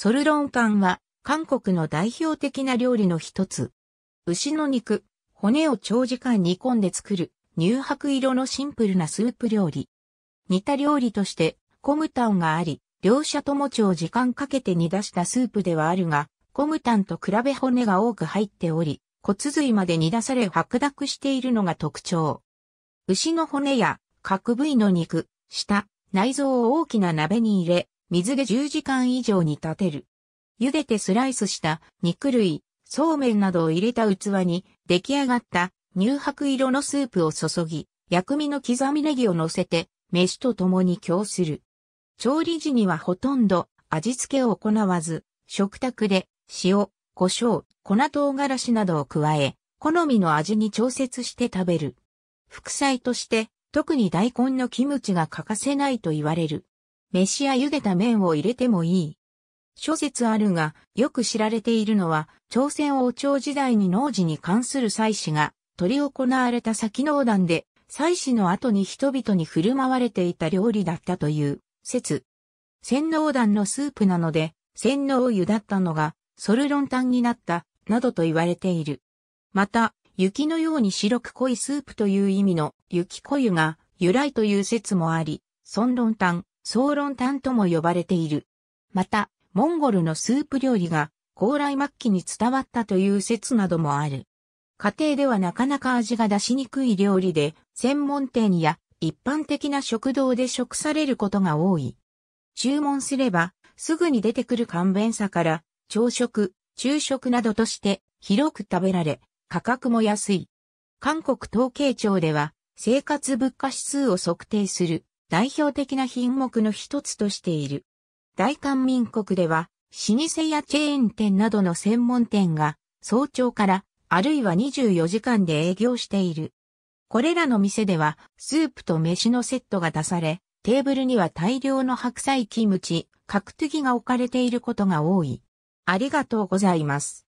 ソルロンカンは韓国の代表的な料理の一つ。牛の肉、骨を長時間煮込んで作る乳白色のシンプルなスープ料理。似た料理としてコムタンがあり、両者とも長時間かけて煮出したスープではあるが、コムタンと比べ骨が多く入っており、骨髄まで煮出され白濁しているのが特徴。牛の骨や各部位の肉、舌、内臓を大きな鍋に入れ、水で10時間以上に立てる。茹でてスライスした肉類、そうめんなどを入れた器に出来上がった乳白色のスープを注ぎ、薬味の刻みネギを乗せて、飯と共に供する。調理時にはほとんど味付けを行わず、食卓で塩、胡椒、粉唐辛子などを加え、好みの味に調節して食べる。副菜として、特に大根のキムチが欠かせないと言われる。飯や茹でた麺を入れてもいい。諸説あるが、よく知られているのは、朝鮮王朝時代に農事に関する祭祀が、取り行われた先農団で、祭祀の後に人々に振る舞われていた料理だったという、説。洗脳団のスープなので、洗脳湯だったのが、ソルロンタンになった、などと言われている。また、雪のように白く濃いスープという意味の雪濃湯が由来という説もあり、ソンロンタン、総論炭とも呼ばれている。また、モンゴルのスープ料理が高麗末期に伝わったという説などもある。家庭ではなかなか味が出しにくい料理で、専門店や一般的な食堂で食されることが多い。注文すれば、すぐに出てくる簡便さから、朝食、昼食などとして広く食べられ、価格も安い。韓国統計庁では、生活物価指数を測定する代表的な品目の一つとしている。大韓民国では、老舗やチェーン店などの専門店が早朝からあるいは24時間で営業している。これらの店ではスープと飯のセットが出され、テーブルには大量の白菜キムチ、カクトが置かれていることが多い。ありがとうございます。